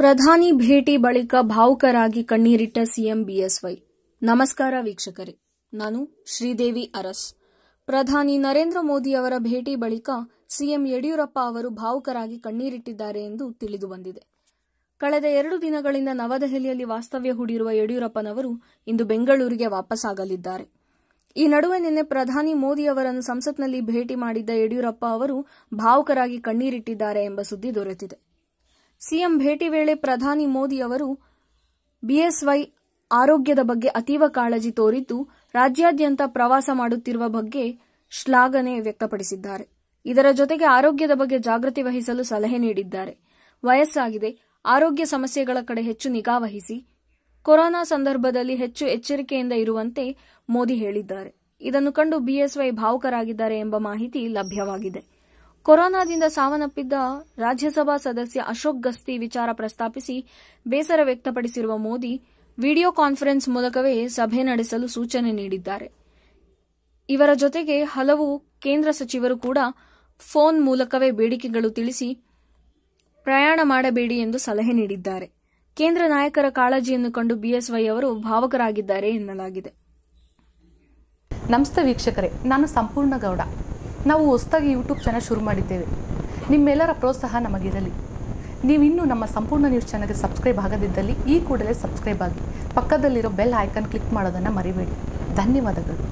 ಪ್ರಧಾನಿ ಭೇಟಿ ಬಳಿಕ ಭಾವುಕರಾಗಿ ಕಣ್ಣೀರಿಟ್ಟ ಸಿಎಂ ಬಿಎಸ್ವೈ ನಮಸ್ಕಾರ ವೀಕ್ಷಕರೇ ನಾನು ಶ್ರೀದೇವಿ ಅರಸ್ ಪ್ರಧಾನಿ ನರೇಂದ್ರ ಮೋದಿ ಅವರ ಭೇಟಿ ಬಳಿಕ ಸಿಎಂ ಯಡಿಯೂರಪ್ಪ ಅವರು ಭಾವುಕರಾಗಿ ಕಣ್ಣೀರಿಟ್ಟಿದ್ದಾರೆ ಎಂದು ತಿಳಿದು ಬಂದಿದೆ ಕಳೆದ ಎರಡು ದಿನಗಳಿಂದ ನವದೆಹಲಿಯಲ್ಲಿ ವಾಸ್ತವ್ಯ ಹೂಡಿರುವ ಯಡಿಯೂರಪ್ಪನವರು ಇಂದು ಬೆಂಗಳೂರಿಗೆ ವಾಪಸ್ಸಾಗಲಿದ್ದಾರೆ ಈ ನಡುವೆ ನಿನ್ನೆ ಪ್ರಧಾನಿ ಮೋದಿ ಅವರನ್ನು ಸಂಸತ್ನಲ್ಲಿ ಭೇಟಿ ಮಾಡಿದ್ದ ಯಡಿಯೂರಪ್ಪ ಅವರು ಭಾವುಕರಾಗಿ ಕಣ್ಣೀರಿಟ್ಟಿದ್ದಾರೆ ಎಂಬ ಸುದ್ದಿ ದೊರೆತಿದೆ ಸಿಎಂ ಭೇಟಿ ವೇಳೆ ಪ್ರಧಾನಿ ಮೋದಿ ಅವರು ಬಿಎಸ್ವೈ ಆರೋಗ್ಯದ ಬಗ್ಗೆ ಅತೀವ ಕಾಳಜಿ ತೋರಿದ್ದು ರಾಜ್ಯಾದ್ಯಂತ ಪ್ರವಾಸ ಮಾಡುತ್ತಿರುವ ಬಗ್ಗೆ ಶ್ಲಾಘನೆ ವ್ಯಕ್ತಪಡಿಸಿದ್ದಾರೆ ಇದರ ಜೊತೆಗೆ ಆರೋಗ್ಯದ ಬಗ್ಗೆ ಜಾಗೃತಿ ವಹಿಸಲು ಸಲಹೆ ನೀಡಿದ್ದಾರೆ ವಯಸ್ಸಾಗಿದೆ ಆರೋಗ್ಯ ಸಮಸ್ಯೆಗಳ ಕಡೆ ಹೆಚ್ಚು ನಿಗಾ ವಹಿಸಿ ಕೊರೋನಾ ಸಂದರ್ಭದಲ್ಲಿ ಹೆಚ್ಚು ಎಚ್ಚರಿಕೆಯಿಂದ ಇರುವಂತೆ ಮೋದಿ ಹೇಳಿದ್ದಾರೆ ಇದನ್ನು ಕಂಡು ಬಿಎಸ್ವೈ ಭಾವುಕರಾಗಿದ್ದಾರೆ ಎಂಬ ಮಾಹಿತಿ ಲಭ್ಯವಾಗಿದೆ ಕೊರೋನಾದಿಂದ ಸಾವನ್ನಪ್ಪಿದ್ದ ರಾಜ್ಯಸಭಾ ಸದಸ್ಯ ಅಶೋಕ್ ಗಸ್ತಿ ವಿಚಾರ ಪ್ರಸ್ತಾಪಿಸಿ ಬೇಸರ ವ್ಯಕ್ತಪಡಿಸಿರುವ ಮೋದಿ ವಿಡಿಯೋ ಕಾನ್ಫರೆನ್ಸ್ ಮೂಲಕವೇ ಸಭೆ ನಡೆಸಲು ಸೂಚನೆ ನೀಡಿದ್ದಾರೆ ಇವರ ಜೊತೆಗೆ ಹಲವು ಕೇಂದ್ರ ಸಚಿವರು ಕೂಡ ಫೋನ್ ಮೂಲಕವೇ ಬೇಡಿಕೆಗಳು ತಿಳಿಸಿ ಪ್ರಯಾಣ ಮಾಡಬೇಡಿ ಎಂದು ಸಲಹೆ ನೀಡಿದ್ದಾರೆ ಕೇಂದ್ರ ನಾಯಕರ ಕಾಳಜಿಯನ್ನು ಕಂಡು ಬಿಎಸ್ವೈ ಅವರು ಭಾವಕರಾಗಿದ್ದಾರೆ ಎನ್ನಲಾಗಿದೆ ನಮಸ್ತೆ ವೀಕ್ಷಕರೇ ನಾನು ಸಂಪೂರ್ಣ ಗೌಡ ನಾವು ಹೊಸದಾಗಿ ಯೂಟ್ಯೂಬ್ ಚಾನಲ್ ಶುರು ಮಾಡಿದ್ದೇವೆ ನಿಮ್ಮೆಲ್ಲರ ಪ್ರೋತ್ಸಾಹ ನಮಗಿರಲಿ ನೀವಿನ್ನೂ ನಮ್ಮ ಸಂಪೂರ್ಣ ನ್ಯೂಸ್ ಚಾನಲ್ಗೆ ಸಬ್ಸ್ಕ್ರೈಬ್ ಆಗದಿದ್ದಲ್ಲಿ ಈ ಕೂಡಲೇ ಸಬ್ಸ್ಕ್ರೈಬ್ ಆಗಿ ಪಕ್ಕದಲ್ಲಿರೋ ಬೆಲ್ ಐಕನ್ ಕ್ಲಿಕ್ ಮಾಡೋದನ್ನು ಮರಿಬೇಡಿ ಧನ್ಯವಾದಗಳು